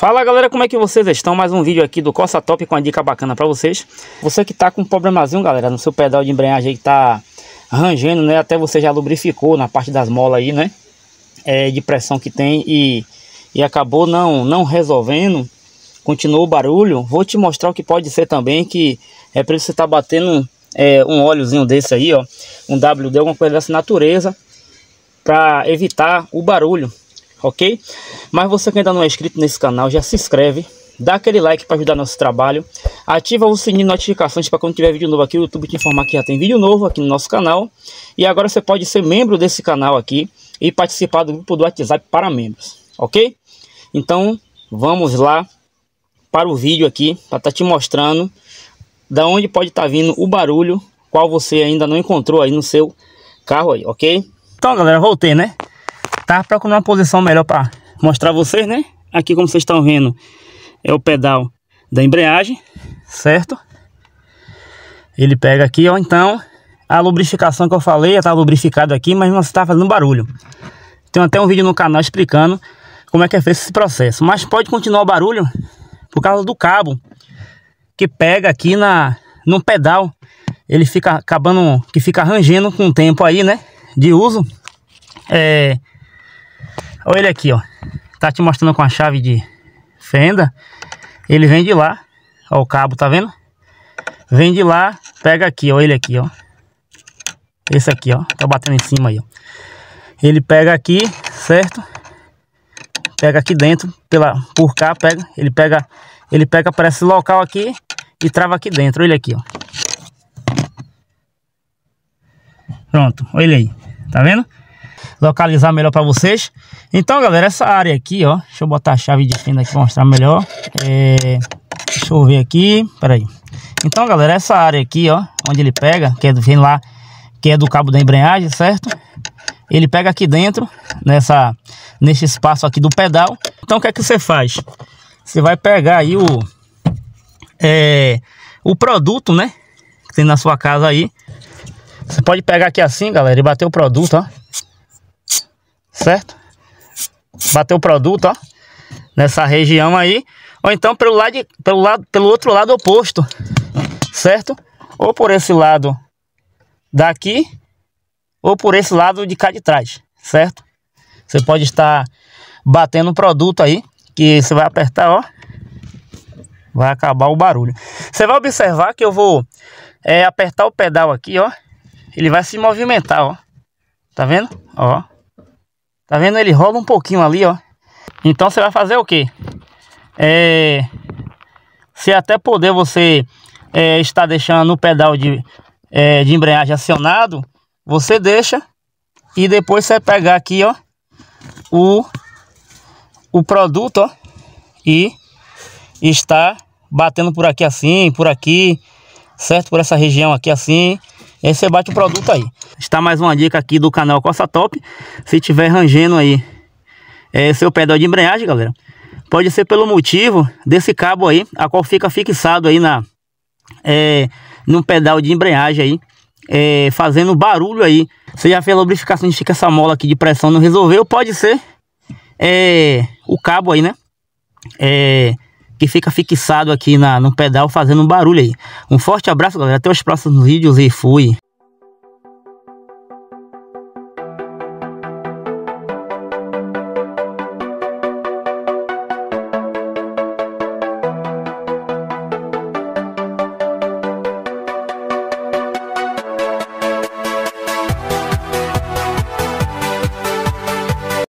Fala galera, como é que vocês estão? Mais um vídeo aqui do Costa Top com uma dica bacana para vocês. Você que tá com um problemazinho, galera, no seu pedal de embreagem aí que tá rangendo, né? Até você já lubrificou na parte das molas aí, né? É, de pressão que tem e, e acabou não, não resolvendo. Continuou o barulho. Vou te mostrar o que pode ser também, que é para você estar tá batendo é, um óleozinho desse aí, ó. Um WD, alguma coisa dessa natureza, para evitar o barulho ok? Mas você que ainda não é inscrito nesse canal, já se inscreve, dá aquele like para ajudar nosso trabalho, ativa o sininho de notificações para quando tiver vídeo novo aqui, o YouTube te informar que já tem vídeo novo aqui no nosso canal. E agora você pode ser membro desse canal aqui e participar do grupo do WhatsApp para membros, ok? Então, vamos lá para o vídeo aqui, para estar tá te mostrando da onde pode estar tá vindo o barulho, qual você ainda não encontrou aí no seu carro aí, ok? Então, galera, voltei, né? Tava tá procurando uma posição melhor para mostrar vocês, né? Aqui como vocês estão vendo é o pedal da embreagem, certo? Ele pega aqui, ó, então a lubrificação que eu falei, já tá lubrificado aqui, mas não está fazendo barulho. Tem até um vídeo no canal explicando como é que é feito esse processo, mas pode continuar o barulho por causa do cabo que pega aqui na no pedal. Ele fica acabando que fica rangendo com o tempo aí, né? De uso. É, Olha ele aqui, ó. Tá te mostrando com a chave de fenda. Ele vem de lá. Ó o cabo, tá vendo? Vem de lá, pega aqui, ó. Ele aqui, ó. Esse aqui, ó. Tá batendo em cima aí, ó. Ele pega aqui, certo? Pega aqui dentro, pela, por cá, pega. Ele pega, ele pega para esse local aqui e trava aqui dentro. Olha ele aqui, ó. Pronto, olha ele aí. Tá vendo? localizar melhor para vocês. Então, galera, essa área aqui, ó. Deixa eu botar a chave de fenda aqui para mostrar melhor. É, deixa eu ver aqui. Peraí. Então, galera, essa área aqui, ó. Onde ele pega, que é do, vem lá, que é do cabo da embreagem, certo? Ele pega aqui dentro, nessa, nesse espaço aqui do pedal. Então, o que é que você faz? Você vai pegar aí o... É, o produto, né? Que tem na sua casa aí. Você pode pegar aqui assim, galera, e bater o produto, ó certo? bater o produto, ó, nessa região aí, ou então pelo lado, de, pelo lado, pelo outro lado oposto, certo? Ou por esse lado daqui, ou por esse lado de cá de trás, certo? Você pode estar batendo o produto aí, que você vai apertar, ó, vai acabar o barulho. Você vai observar que eu vou é, apertar o pedal aqui, ó, ele vai se movimentar, ó, tá vendo? Ó, Tá vendo? Ele rola um pouquinho ali, ó. Então você vai fazer o quê? É... Se até poder você é, está deixando o pedal de, é, de embreagem acionado, você deixa e depois você pegar aqui, ó, o, o produto, ó, e está batendo por aqui assim, por aqui, certo? Por essa região aqui assim, aí você bate o produto aí. Está mais uma dica aqui do canal Costa Top. Se tiver rangendo aí é, seu pedal de embreagem, galera, pode ser pelo motivo desse cabo aí, a qual fica fixado aí na, é, no pedal de embreagem aí, é, fazendo barulho aí. Você já fez a lubrificação de fica essa mola aqui de pressão, não resolveu, pode ser é, o cabo aí, né? É, que fica fixado aqui na, no pedal fazendo um barulho aí. Um forte abraço, galera. Até os próximos vídeos e fui.